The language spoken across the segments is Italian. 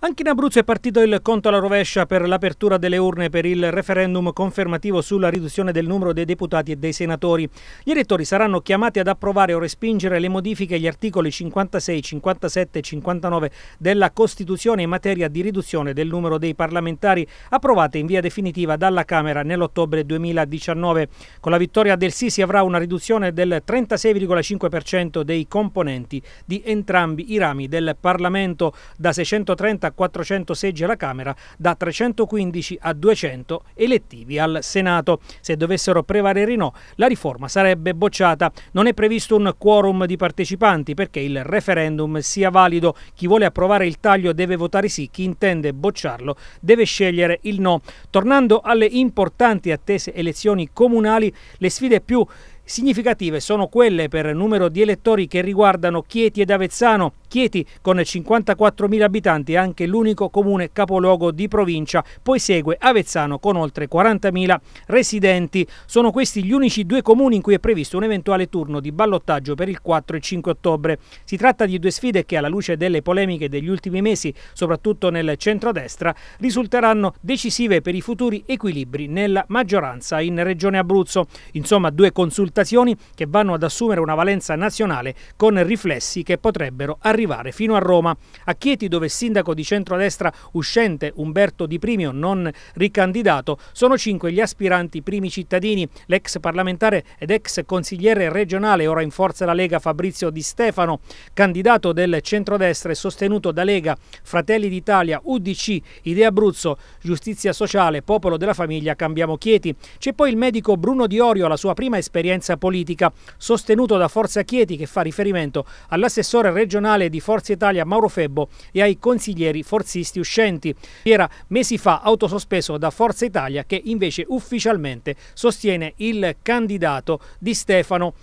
Anche in Abruzzo è partito il conto alla rovescia per l'apertura delle urne per il referendum confermativo sulla riduzione del numero dei deputati e dei senatori. Gli elettori saranno chiamati ad approvare o respingere le modifiche agli articoli 56, 57 e 59 della Costituzione in materia di riduzione del numero dei parlamentari approvate in via definitiva dalla Camera nell'ottobre 2019. Con la vittoria del sì si avrà una riduzione del 36,5% dei componenti di entrambi i rami del Parlamento da 630 a 400 seggi alla Camera da 315 a 200 elettivi al Senato. Se dovessero prevalere no, la riforma sarebbe bocciata. Non è previsto un quorum di partecipanti perché il referendum sia valido. Chi vuole approvare il taglio deve votare sì, chi intende bocciarlo deve scegliere il no. Tornando alle importanti attese elezioni comunali, le sfide più Significative sono quelle per numero di elettori che riguardano Chieti ed Avezzano, Chieti con 54.000 abitanti è anche l'unico comune capoluogo di provincia, poi segue Avezzano con oltre 40.000 residenti. Sono questi gli unici due comuni in cui è previsto un eventuale turno di ballottaggio per il 4 e 5 ottobre. Si tratta di due sfide che alla luce delle polemiche degli ultimi mesi, soprattutto nel centrodestra, risulteranno decisive per i futuri equilibri nella maggioranza in Regione Abruzzo. Insomma, due consultazioni esportazioni che vanno ad assumere una valenza nazionale con riflessi che potrebbero arrivare fino a Roma. A Chieti, dove il sindaco di centrodestra uscente Umberto Di Primio non ricandidato, sono cinque gli aspiranti primi cittadini. L'ex parlamentare ed ex consigliere regionale, ora in forza la Lega Fabrizio Di Stefano, candidato del centrodestra e sostenuto da Lega, Fratelli d'Italia, UDC, Idea Abruzzo, Giustizia Sociale, Popolo della Famiglia, Cambiamo Chieti. C'è poi il medico Bruno Di Orio, la sua prima esperienza Convergenza Politica, sostenuto da Forza Chieti che fa riferimento all'assessore regionale di Forza Italia Mauro Febbo e ai consiglieri forzisti uscenti. Era mesi fa autosospeso da Forza Italia che invece ufficialmente sostiene il candidato di Stefano.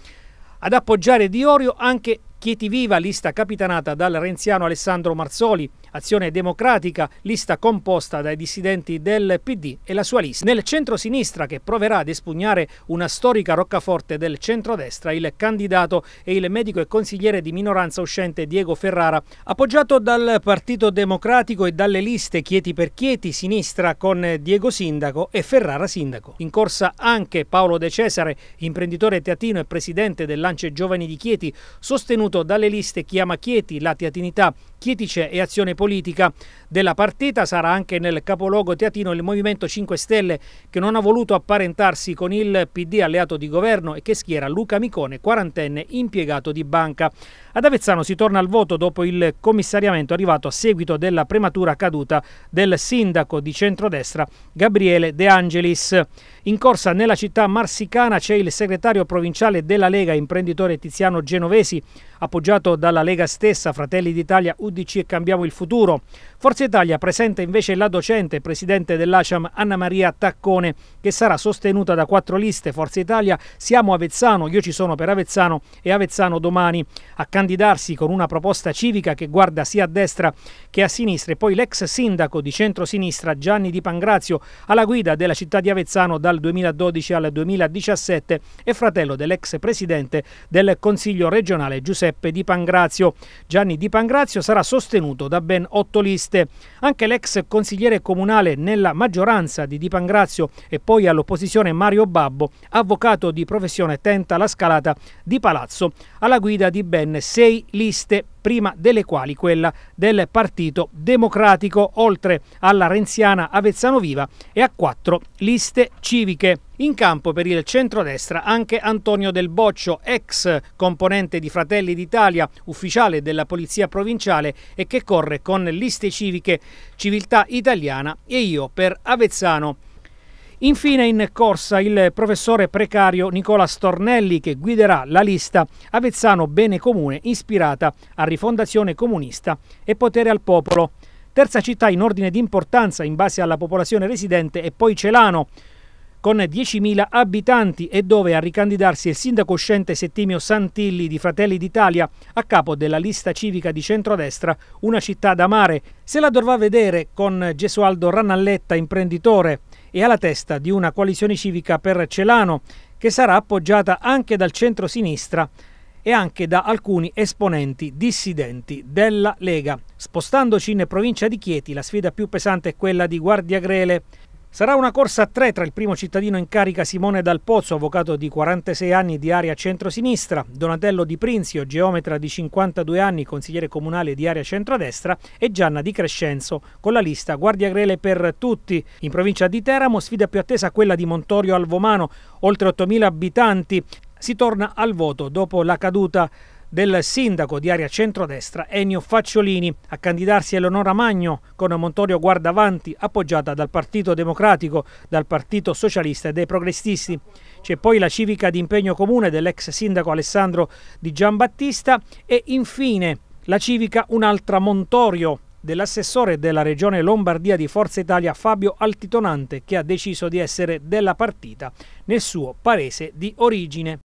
Ad appoggiare Di Orio anche Chieti Viva, lista capitanata dal renziano Alessandro Marzoli, Azione Democratica, lista composta dai dissidenti del PD e la sua lista. Nel centro-sinistra che proverà ad espugnare una storica roccaforte del centrodestra, il candidato e il medico e consigliere di minoranza uscente Diego Ferrara, appoggiato dal Partito Democratico e dalle liste Chieti per Chieti, sinistra con Diego Sindaco e Ferrara Sindaco. In corsa anche Paolo De Cesare, imprenditore teatino e presidente del Lance Giovani di Chieti, sostenuto dalle liste Chiama Chieti, Latti Atinità Chietice e azione politica della partita. Sarà anche nel capoluogo teatino il Movimento 5 Stelle che non ha voluto apparentarsi con il PD alleato di governo e che schiera Luca Micone, quarantenne impiegato di banca. Ad Avezzano si torna al voto dopo il commissariamento arrivato a seguito della prematura caduta del sindaco di centrodestra Gabriele De Angelis. In corsa nella città marsicana c'è il segretario provinciale della Lega, imprenditore Tiziano Genovesi, appoggiato dalla Lega stessa, Fratelli d'Italia, UD nordici e cambiamo il futuro. Forza Italia presenta invece la docente, presidente dell'ACIAM Anna Maria Taccone, che sarà sostenuta da quattro liste. Forza Italia, siamo Avezzano, io ci sono per Avezzano e Avezzano domani. A candidarsi con una proposta civica che guarda sia a destra che a sinistra e poi l'ex sindaco di centro-sinistra Gianni Di Pangrazio alla guida della città di Avezzano dal 2012 al 2017 e fratello dell'ex presidente del Consiglio regionale Giuseppe Di Pangrazio. Gianni Di Pangrazio sarà sostenuto da ben otto liste. Anche l'ex consigliere comunale nella maggioranza di Di Pangrazio e poi all'opposizione Mario Babbo, avvocato di professione, tenta la scalata di Palazzo alla guida di ben sei liste prima delle quali quella del Partito Democratico, oltre alla renziana Avezzano Viva e a quattro liste civiche. In campo per il centrodestra anche Antonio Del Boccio, ex componente di Fratelli d'Italia, ufficiale della Polizia Provinciale e che corre con liste civiche Civiltà Italiana e io per Avezzano. Infine in corsa il professore precario Nicola Stornelli che guiderà la lista Avezzano Bene Comune ispirata a rifondazione comunista e potere al popolo. Terza città in ordine di importanza in base alla popolazione residente è poi Celano, con 10.000 abitanti e dove a ricandidarsi il sindaco uscente Settimio Santilli di Fratelli d'Italia a capo della lista civica di centrodestra Una città da mare. Se la dovrà vedere con Gesualdo Ranalletta, imprenditore, e alla testa di una coalizione civica per Celano che sarà appoggiata anche dal centro-sinistra e anche da alcuni esponenti dissidenti della Lega. Spostandoci in provincia di Chieti, la sfida più pesante è quella di Guardiagrele, Sarà una corsa a tre tra il primo cittadino in carica Simone Dal Pozzo, avvocato di 46 anni di area centrosinistra, Donatello Di Prinzio, geometra di 52 anni, consigliere comunale di area centrodestra, e Gianna Di Crescenzo, con la lista Guardia Grele per tutti. In provincia di Teramo sfida più attesa quella di Montorio Alvomano, oltre 8.000 abitanti. Si torna al voto dopo la caduta del sindaco di area centrodestra Ennio Facciolini a candidarsi Eleonora Magno con Montorio Guardavanti appoggiata dal Partito Democratico, dal Partito Socialista e dei Progressisti. C'è poi la civica di impegno comune dell'ex sindaco Alessandro Di Giambattista e infine la civica Un'altra Montorio dell'assessore della regione Lombardia di Forza Italia Fabio Altitonante che ha deciso di essere della partita nel suo paese di origine.